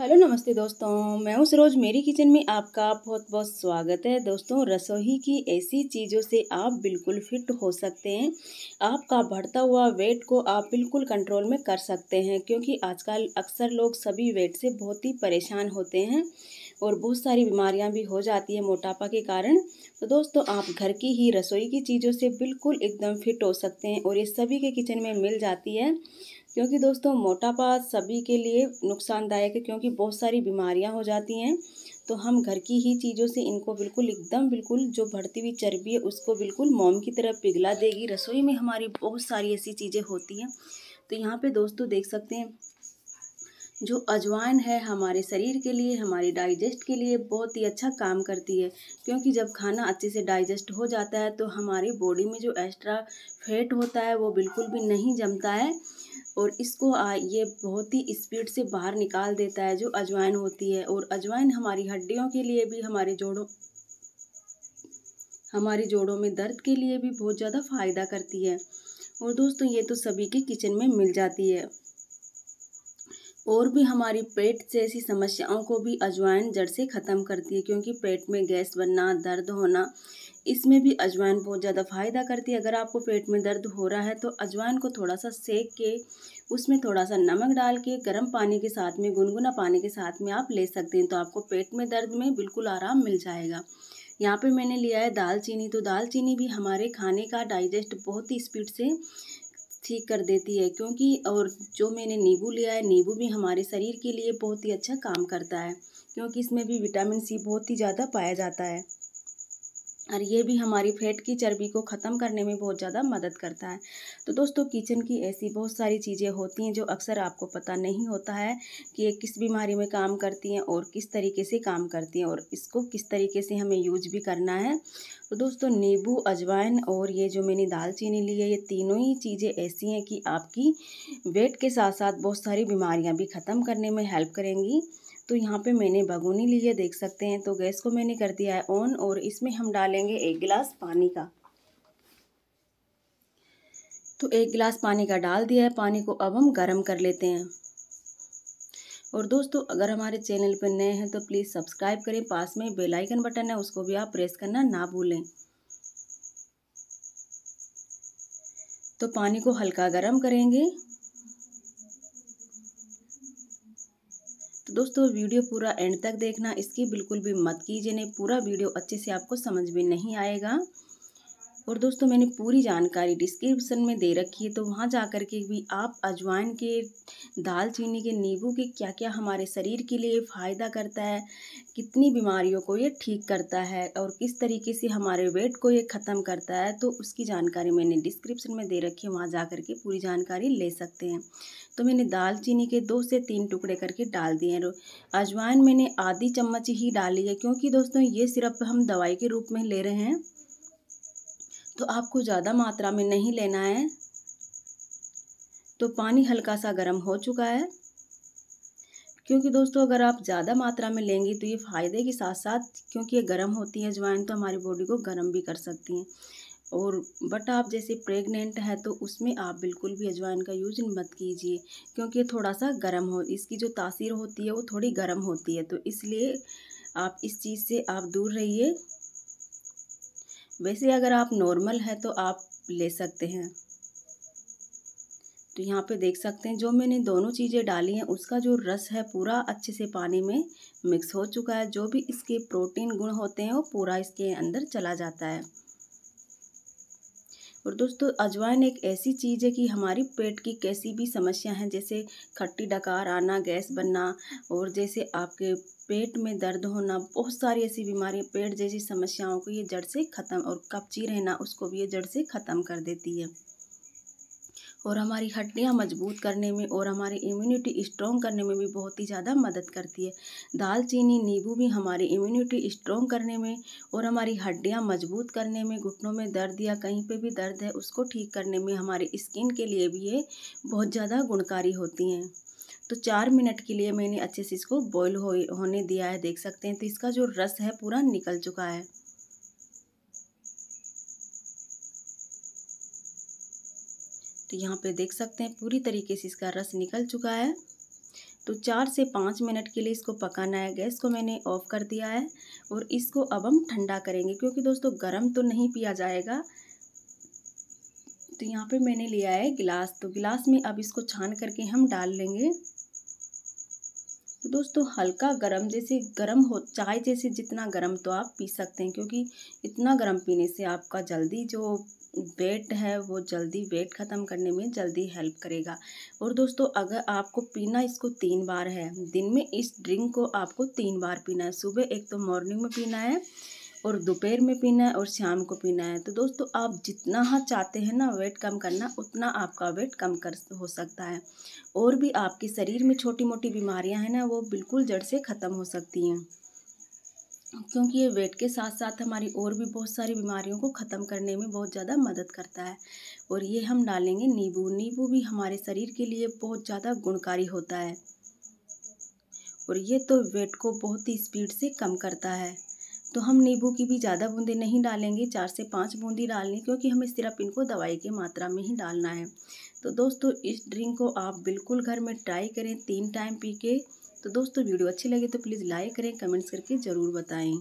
hello नमस्ते दोस्तों मैं उस रोज़ मेरी किचन में आपका बहुत बहुत स्वागत है दोस्तों रसोई की ऐसी चीज़ों से आप बिल्कुल फिट हो सकते हैं आपका बढ़ता हुआ वेट को आप बिल्कुल कंट्रोल में कर सकते हैं क्योंकि आजकल अक्सर लोग सभी वेट से बहुत ही परेशान होते हैं और बहुत सारी बीमारियां भी हो जाती है मोटापा के कारण तो दोस्तों आप घर की ही रसोई की चीज़ों से बिल्कुल एकदम फिट हो सकते हैं और ये सभी के किचन में मिल जाती है क्योंकि दोस्तों मोटापा सभी के लिए नुकसानदायक है क्योंकि बहुत सारी बीमारियां हो जाती हैं तो हम घर की ही चीज़ों से इनको बिल्कुल एकदम बिल्कुल जो बढ़ती हुई चर्बी है उसको बिल्कुल मोम की तरह पिघला देगी रसोई में हमारी बहुत सारी ऐसी चीज़ें होती हैं तो यहाँ पे दोस्तों देख सकते हैं जो अजवाइन है हमारे शरीर के लिए हमारे डाइजेस्ट के लिए बहुत ही अच्छा काम करती है क्योंकि जब खाना अच्छे से डाइजेस्ट हो जाता है तो हमारी बॉडी में जो एक्स्ट्रा फैट होता है वो बिल्कुल भी नहीं जमता है और इसको आ ये बहुत ही स्पीड से बाहर निकाल देता है जो अजवाइन होती है और अजवाइन हमारी हड्डियों के लिए भी हमारे जोड़ों हमारी जोड़ों में दर्द के लिए भी बहुत ज़्यादा फ़ायदा करती है और दोस्तों ये तो सभी के किचन में मिल जाती है और भी हमारी पेट जैसी समस्याओं को भी अजवाइन जड़ से ख़त्म करती है क्योंकि पेट में गैस बनना दर्द होना इसमें भी अजवाइन बहुत ज़्यादा फ़ायदा करती है अगर आपको पेट में दर्द हो रहा है तो अजवाइन को थोड़ा सा सेक के उसमें थोड़ा सा नमक डाल के गर्म पानी के साथ में गुनगुना पानी के साथ में आप ले सकते हैं तो आपको पेट में दर्द में बिल्कुल आराम मिल जाएगा यहाँ पे मैंने लिया है दालचीनी तो दालचीनी भी हमारे खाने का डाइजेस्ट बहुत ही स्पीड से ठीक कर देती है क्योंकि और जो मैंने नींबू लिया है नींबू भी हमारे शरीर के लिए बहुत ही अच्छा काम करता है क्योंकि इसमें भी विटामिन सी बहुत ही ज़्यादा पाया जाता है और ये भी हमारी फैट की चर्बी को ख़त्म करने में बहुत ज़्यादा मदद करता है तो दोस्तों किचन की ऐसी बहुत सारी चीज़ें होती हैं जो अक्सर आपको पता नहीं होता है कि ये किस बीमारी में काम करती हैं और किस तरीके से काम करती हैं और इसको किस तरीके से हमें यूज भी करना है तो दोस्तों नींबू अजवाइन और ये जो मैंने दालचीनी ली है ये तीनों ही चीज़ें ऐसी हैं कि आपकी वेट के साथ साथ बहुत सारी बीमारियाँ भी ख़त्म करने में हेल्प करेंगी तो यहाँ पे मैंने भगोनी ली है देख सकते हैं तो गैस को मैंने कर दिया है ऑन और इसमें हम डालेंगे एक गिलास पानी का तो एक गिलास पानी का डाल दिया है पानी को अब हम गर्म कर लेते हैं और दोस्तों अगर हमारे चैनल पर नए हैं तो प्लीज़ सब्सक्राइब करें पास में बेल आइकन बटन है उसको भी आप प्रेस करना ना भूलें तो पानी को हल्का गर्म करेंगे तो दोस्तों वीडियो पूरा एंड तक देखना इसकी बिल्कुल भी मत कीजिए नहीं पूरा वीडियो अच्छे से आपको समझ में नहीं आएगा और दोस्तों मैंने पूरी जानकारी डिस्क्रिप्शन में दे रखी है तो वहाँ जा कर के भी आप अजवाइन के दालचीनी के नींबू के क्या क्या हमारे शरीर के लिए फ़ायदा करता है कितनी बीमारियों को ये ठीक करता है और किस तरीके से हमारे वेट को ये ख़त्म करता है तो उसकी जानकारी मैंने डिस्क्रिप्शन में दे रखी है वहाँ जा कर के पूरी जानकारी ले सकते हैं तो मैंने दालचीनी के दो से तीन टुकड़े करके डाल दिए हैं अजवाइन मैंने आधी चम्मच ही डाली है क्योंकि दोस्तों ये सिर्फ हम दवाई के रूप में ले रहे हैं तो आपको ज़्यादा मात्रा में नहीं लेना है तो पानी हल्का सा गर्म हो चुका है क्योंकि दोस्तों अगर आप ज़्यादा मात्रा में लेंगी तो ये फ़ायदे के साथ साथ क्योंकि ये गर्म होती है अजवाइन तो हमारी बॉडी को गर्म भी कर सकती हैं और बट आप जैसे प्रेग्नेंट है तो उसमें आप बिल्कुल भी अजवाइन का यूज मत कीजिए क्योंकि थोड़ा सा गर्म हो इसकी जो तासीर होती है वो थोड़ी गर्म होती है तो इसलिए आप इस चीज़ से आप दूर रहिए वैसे अगर आप नॉर्मल है तो आप ले सकते हैं तो यहाँ पे देख सकते हैं जो मैंने दोनों चीज़ें डाली हैं उसका जो रस है पूरा अच्छे से पानी में मिक्स हो चुका है जो भी इसके प्रोटीन गुण होते हैं वो पूरा इसके अंदर चला जाता है और दोस्तों अजवाइन एक ऐसी चीज़ है कि हमारी पेट की कैसी भी समस्या है जैसे खट्टी डकार आना गैस बनना और जैसे आपके पेट में दर्द होना बहुत सारी ऐसी बीमारियां पेट जैसी समस्याओं को ये जड़ से ख़त्म और कब्जी रहना उसको भी ये जड़ से ख़त्म कर देती है और हमारी हड्डियाँ मजबूत करने में और हमारी इम्यूनिटी स्ट्रॉन्ग करने में भी बहुत ही ज़्यादा मदद करती है दालचीनी नींबू भी हमारी इम्यूनिटी स्ट्रॉन्ग करने में और हमारी हड्डियाँ मजबूत करने में घुटनों में दर्द या कहीं पर भी दर्द है उसको ठीक करने में हमारी स्किन के लिए भी ये बहुत ज़्यादा गुणकारी होती हैं तो चार मिनट के लिए मैंने अच्छे से इसको बॉईल हो होने दिया है देख सकते हैं तो इसका जो रस है पूरा निकल चुका है तो यहाँ पे देख सकते हैं पूरी तरीके से इसका रस निकल चुका है तो चार से पाँच मिनट के लिए इसको पकाना है गैस को मैंने ऑफ़ कर दिया है और इसको अब हम ठंडा करेंगे क्योंकि दोस्तों गर्म तो नहीं पिया जाएगा तो यहाँ पे मैंने लिया है गिलास तो गिलास में अब इसको छान करके हम डाल लेंगे दोस्तों हल्का गर्म जैसे गर्म हो चाय जैसे जितना गर्म तो आप पी सकते हैं क्योंकि इतना गर्म पीने से आपका जल्दी जो वेट है वो जल्दी वेट ख़त्म करने में जल्दी हेल्प करेगा और दोस्तों अगर आपको पीना इसको तीन बार है दिन में इस ड्रिंक को आपको तीन बार पीना है सुबह एक तो मॉर्निंग में पीना है और दोपहर में पीना है और शाम को पीना है तो दोस्तों आप जितना हाँ चाहते हैं ना वेट कम करना उतना आपका वेट कम कर हो सकता है और भी आपके शरीर में छोटी मोटी बीमारियां हैं ना वो बिल्कुल जड़ से ख़त्म हो सकती हैं क्योंकि ये वेट के साथ साथ हमारी और भी बहुत सारी बीमारियों को ख़त्म करने में बहुत ज़्यादा मदद करता है और ये हम डालेंगे नींबू नींबू भी हमारे शरीर के लिए बहुत ज़्यादा गुणकारी होता है और ये तो वेट को बहुत ही स्पीड से कम करता है तो हम नींबू की भी ज़्यादा बूंदी नहीं डालेंगे चार से पाँच बूंदी डालनी क्योंकि हमें सिरप इनको दवाई की मात्रा में ही डालना है तो दोस्तों इस ड्रिंक को आप बिल्कुल घर में ट्राई करें तीन टाइम पी के तो दोस्तों वीडियो अच्छी लगे तो प्लीज़ लाइक करें कमेंट्स करके ज़रूर बताएँ